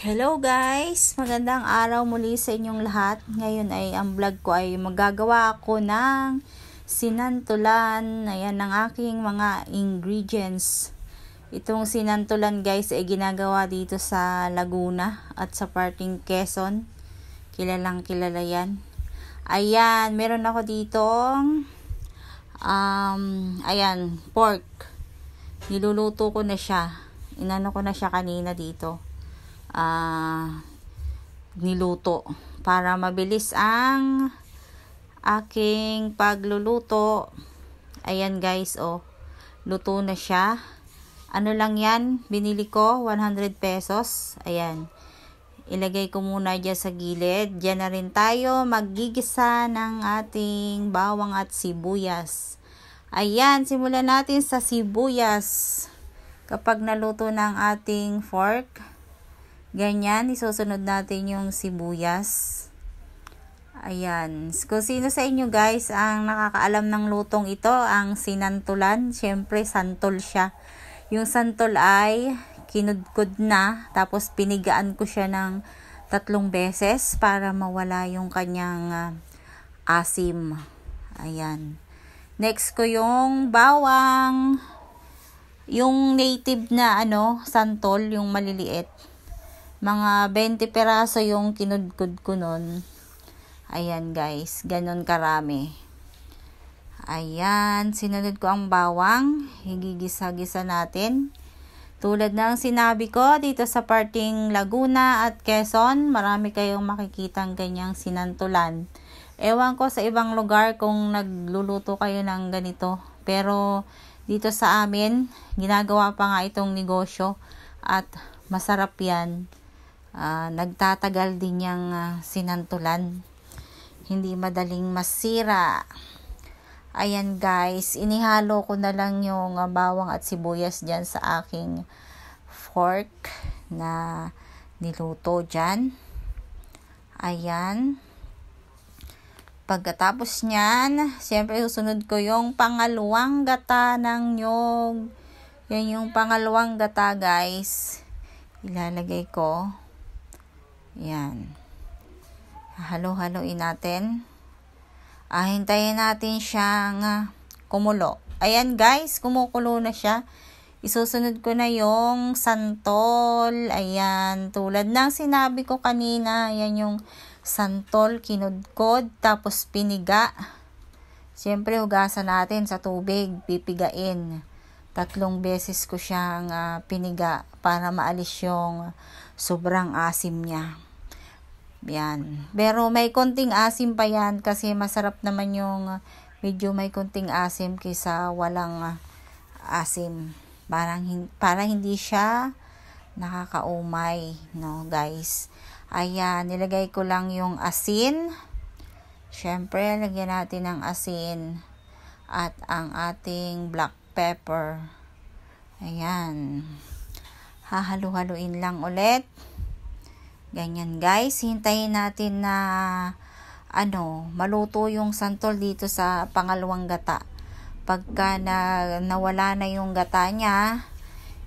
Hello guys! Magandang araw muli sa inyong lahat. Ngayon ay ang vlog ko ay magagawa ako ng sinantulan. Ayan ang aking mga ingredients. Itong sinantulan guys ay ginagawa dito sa Laguna at sa parting Quezon. Kilalang kilala yan. Ayan, meron ako ditong um, ayan, pork niluluto ko na siya inano ko na siya kanina dito ah uh, niluto para mabilis ang aking pagluluto ayan guys oh luto na siya ano lang yan binili ko 100 pesos ayan ilagay ko muna dyan sa gilid dyan na rin tayo magigisa ng ating bawang at sibuyas Ayan, simulan natin sa sibuyas. Kapag naluto ng ating fork, ganyan, isusunod natin yung sibuyas. Ayan. Kung sino sa inyo guys ang nakakaalam ng lutong ito, ang sinantulan, syempre santol siya. Yung santol ay kinudkod na, tapos pinigaan ko siya ng tatlong beses para mawala yung kanyang uh, asim. Ayan. Next ko yung bawang. Yung native na ano, santol, yung maliliit. Mga 20 peraso yung kinudkod ko nun. Ayan guys, ganun karami. Ayan, sinunod ko ang bawang. Higigisa-gisa natin. Tulad ng sinabi ko dito sa parting Laguna at Quezon, marami kayong makikitang ganyang sinantulan. Ewan ko sa ibang lugar kung nagluluto kayo ng ganito. Pero dito sa amin, ginagawa pa nga itong negosyo at masarap yan. Uh, nagtatagal din yung uh, ah, sinantulan. Hindi madaling masira. Ayan guys, inihalo ko na lang yung uh, bawang at sibuyas dyan sa aking fork na niluto dyan. Ayan. Ayan Pagkatapos niyan, siyempre susunod ko yung pangalawang gata ng nyog. Yan yung pangalawang gata guys. Ilalagay ko. Yan. Halo-haloin natin. Ah, hintayin natin siyang ah, kumulo. Ayan guys, kumukulo na siya. Isusunod ko na yung santol. Ayan, tulad ng sinabi ko kanina, ayan yung santol, kinudkod, tapos piniga. Siyempre, hugasan natin sa tubig, pipigain. Tatlong beses ko siyang uh, piniga para maalis yung sobrang asim niya. Yan. Pero may konting asim pa yan kasi masarap naman yung ah, medyo may konting asim kaysa walang ah, asim. Parang, para hindi siya nakakaumay, no, guys. Ayan, nilagay ko lang yung asin. Siyempre, lagyan natin ng asin at ang ating black pepper. Ayan. Hahalo-haluin lang ulit. Ganyan guys, hintayin natin na ano, maluto yung santol dito sa pangalawang gata. Pagka na, nawala na yung gata niya,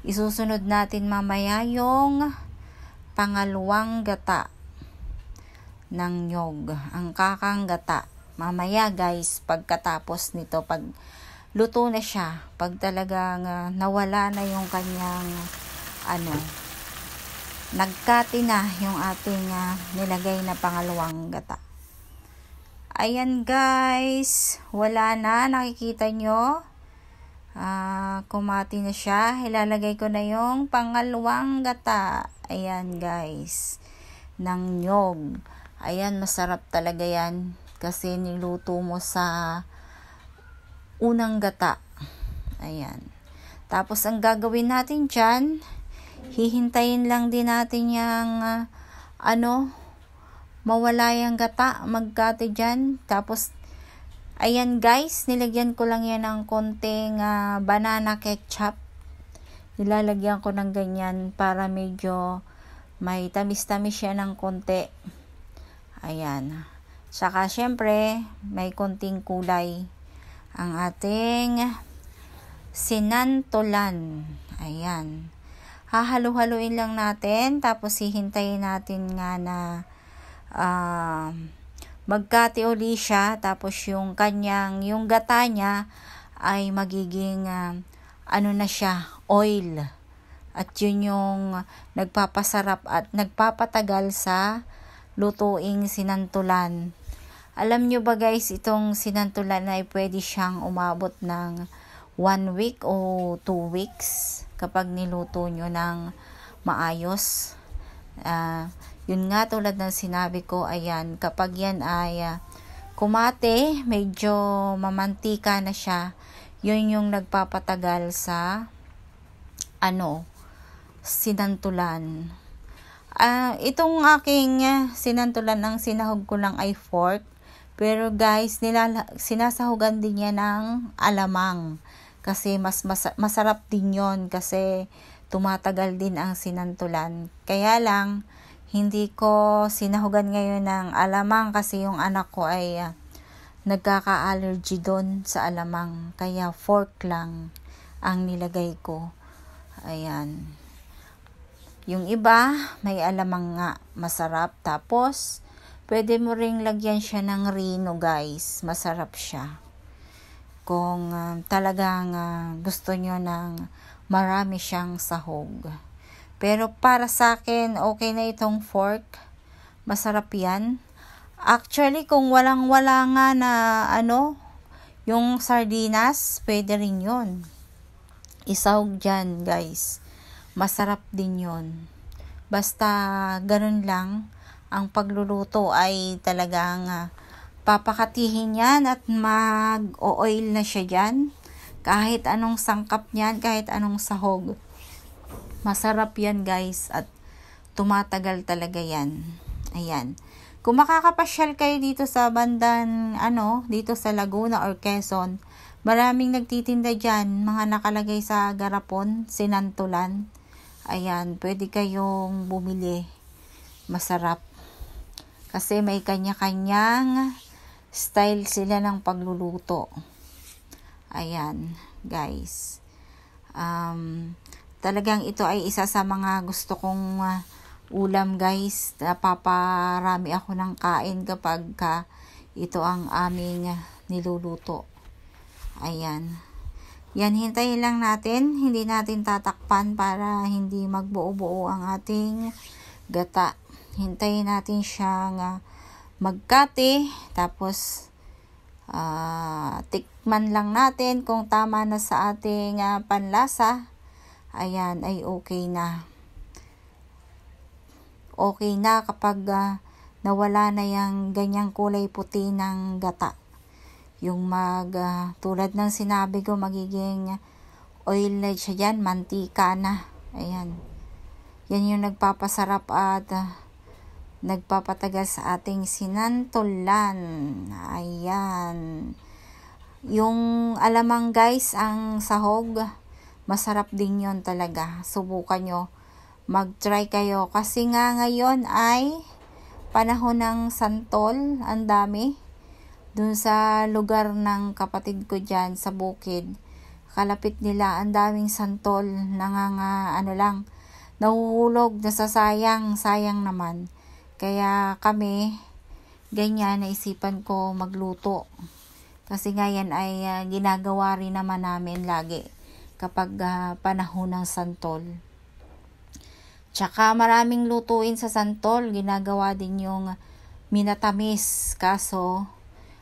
isusunod natin mamaya yung pangalawang gata ng nyog. Ang kakang gata. Mamaya guys, pagkatapos nito, pag luto na siya, pag talagang uh, nawala na yung kanyang ano, nagkati na yung ating uh, nilagay na pangalawang gata. Ayan guys, wala na, nakikita nyo. Uh, kumati na siya, ilalagay ko na yung pangalawang gata. Ayan guys, ng nyog. Ayan, masarap talaga yan kasi niluto mo sa unang gata. Ayan. Tapos ang gagawin natin dyan, hihintayin lang din natin yung uh, ano, mawala yung gata, magkate dyan. Tapos, ayan guys, nilagyan ko lang yan ng konting uh, banana ketchup nilalagyan ko ng ganyan para medyo may tamis-tamis siya ng konti. Ayan. Saka syempre, may konting kulay ang ating sinantolan. Ayan. Hahalo-haluin lang natin tapos hihintayin natin nga na uh, ah, magkatiuli siya tapos yung kanyang yung gata niya ay magiging uh, ano na siya, oil. At yun yung nagpapasarap at nagpapatagal sa lutuing sinantulan. Alam nyo ba guys, itong sinantulan ay pwede siyang umabot ng 1 week o 2 weeks kapag niluto nyo ng maayos. Uh, yun nga tulad ng sinabi ko, ayan, kapag yan ay uh, kumate, medyo mamantika na siya, yun yung nagpapatagal sa ano sinantulan uh, itong aking eh, sinantulan ng sinahog ko lang ay fork pero guys nilala, sinasahugan din niya ng alamang kasi mas, mas masarap din yon kasi tumatagal din ang sinantulan kaya lang hindi ko sinahugan ngayon ng alamang kasi yung anak ko ay uh, nagkaka-allergy doon sa alamang kaya fork lang ang nilagay ko ayan yung iba may alamang nga masarap tapos pwede mo ring lagyan siya ng rino guys masarap siya kung um, talagang uh, gusto nyo ng marami siyang sahog pero para sa akin okay na itong fork masarap yan Actually, kung walang-wala nga na ano, yung sardinas, pwede rin yun. Isawg dyan, guys. Masarap din yun. Basta, ganun lang. Ang pagluluto ay talagang uh, papakatihin yan at mag-oil na siya dyan. Kahit anong sangkap niyan, kahit anong sahog. Masarap yan, guys. At tumatagal talaga yan. Ayan. Kung makakapasyal kayo dito sa bandan, ano, dito sa Laguna or Quezon, maraming nagtitinda dyan, mga nakalagay sa garapon, sinantulan. Ayan, pwede kayong bumili. Masarap. Kasi may kanya-kanyang style sila ng pagluluto. Ayan, guys. Um, talagang ito ay isa sa mga gusto kong uh, ulam guys. Napaparami ako ng kain kapag ka ito ang aming niluluto. Ayan. Yan, hintayin lang natin. Hindi natin tatakpan para hindi magbuo-buo ang ating gata. Hintayin natin siyang uh, magkati. Tapos, uh, tikman lang natin kung tama na sa ating uh, panlasa. Ayan, ay okay na okay na kapag uh, nawala na yung ganyang kulay puti ng gata. Yung mag, uh, tulad ng sinabi ko, magiging oil na siya dyan, mantika na. Ayan. Yan yung nagpapasarap at uh, nagpapatagal sa ating sinantulan. Ayan. Yung alamang guys, ang sahog, masarap din yon talaga. Subukan nyo mag-try kayo. Kasi nga ngayon ay panahon ng santol, ang dami. Doon sa lugar ng kapatid ko dyan sa bukid, kalapit nila, ang daming santol, nga ano lang, nahuhulog, nasasayang, sayang naman. Kaya kami, ganyan, naisipan ko magluto. Kasi nga yan ay uh, ginagawa rin naman namin lagi kapag uh, panahon ng santol. Tsaka maraming lutuin sa santol, ginagawa din yung minatamis. Kaso,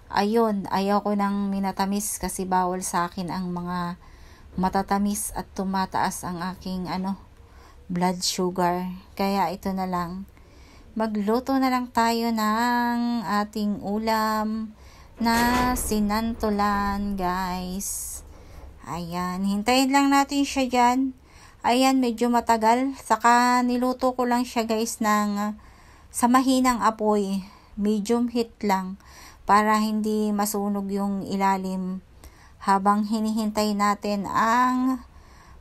ayun, ayaw ko ng minatamis kasi bawal sa akin ang mga matatamis at tumataas ang aking ano, blood sugar. Kaya ito na lang. Magluto na lang tayo ng ating ulam na sinantolan, guys. Ayan, hintayin lang natin siya dyan Ayan, medyo matagal. Saka niluto ko lang siya guys ng ah, sa mahinang apoy. Medium heat lang para hindi masunog yung ilalim habang hinihintay natin ang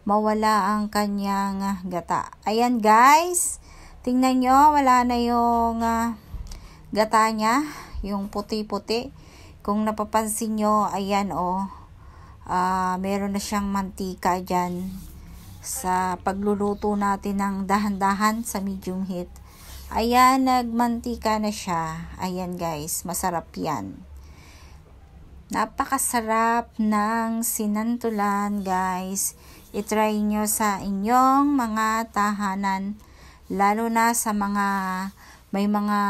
mawala ang kanyang ah, gata. Ayan guys, tingnan nyo, wala na yung uh, gata niya, yung puti-puti. Kung napapansin nyo, ayan o, oh, uh, meron na siyang mantika dyan sa pagluluto natin ng dahan-dahan sa medium heat. Ayan, nagmantika na siya. Ayan guys, masarap yan. Napakasarap ng sinantulan guys. Itry nyo sa inyong mga tahanan. Lalo na sa mga may mga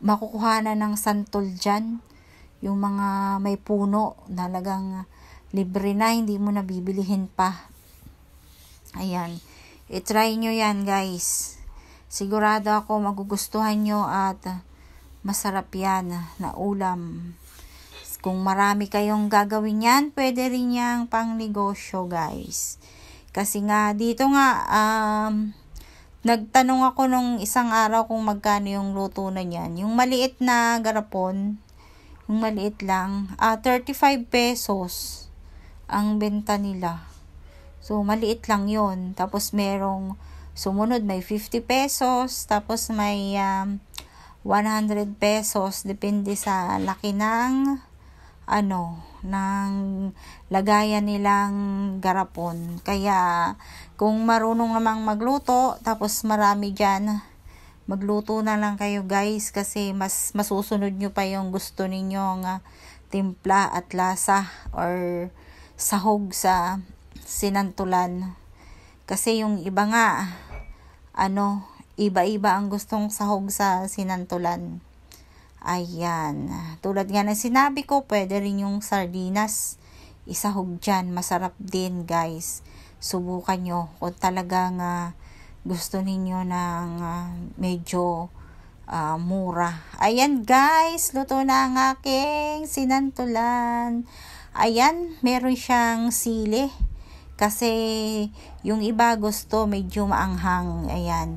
makukuha na ng santol dyan. Yung mga may puno, talagang libre na, hindi mo nabibilihin pa. Ayan. I-try nyo yan guys. Sigurado ako magugustuhan nyo at masarap yan na ulam. Kung marami kayong gagawin yan, pwede rin yan pang negosyo guys. Kasi nga dito nga um, nagtanong ako nung isang araw kung magkano yung luto na niyan. Yung maliit na garapon, yung maliit lang, uh, ah, 35 pesos ang benta nila. So, maliit lang yon Tapos, merong sumunod may 50 pesos. Tapos, may um, 100 pesos. Depende sa laki ng ano, ng lagayan nilang garapon. Kaya, kung marunong namang magluto, tapos marami dyan, magluto na lang kayo guys kasi mas masusunod nyo pa yung gusto ninyong uh, timpla at lasa or sahog sa sinantulan. Kasi yung iba nga, ano, iba-iba ang gustong sahog sa sinantulan. Ayan. Tulad nga ng sinabi ko, pwede rin yung sardinas. Isahog dyan. Masarap din, guys. Subukan nyo. Kung talagang uh, gusto ninyo ng uh, medyo uh, mura. Ayan, guys. Luto na ang aking sinantulan. Ayan, meron siyang sili kasi yung iba gusto medyo maanghang, ayan.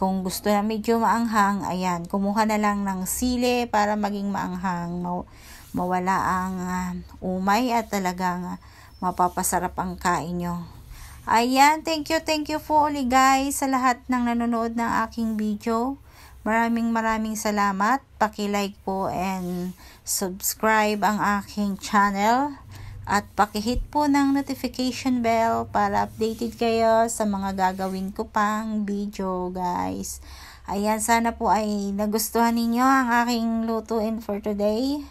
Kung gusto na medyo maanghang, ayan, kumuha na lang ng sili para maging maanghang, mawala ang ah, umay at talagang ah, mapapasarap ang kain nyo. Ayan, thank you, thank you po ulit guys sa lahat ng nanonood ng aking video. Maraming maraming salamat. Paki-like po and subscribe ang aking channel. At pakihit po ng notification bell para updated kayo sa mga gagawin ko pang video guys. Ayan, sana po ay nagustuhan ninyo ang aking lutuin for today.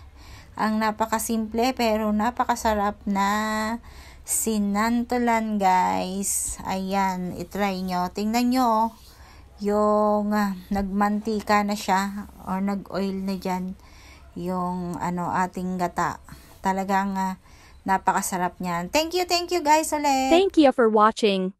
Ang napakasimple pero napakasarap na sinantulan guys. Ayan, itry nyo. Tingnan nyo oh. yung uh, nagmantika na siya or nag-oil na dyan yung ano ating gata. Talagang uh, Napakasarap niyan. Thank you, thank you guys ulit. Thank you for watching.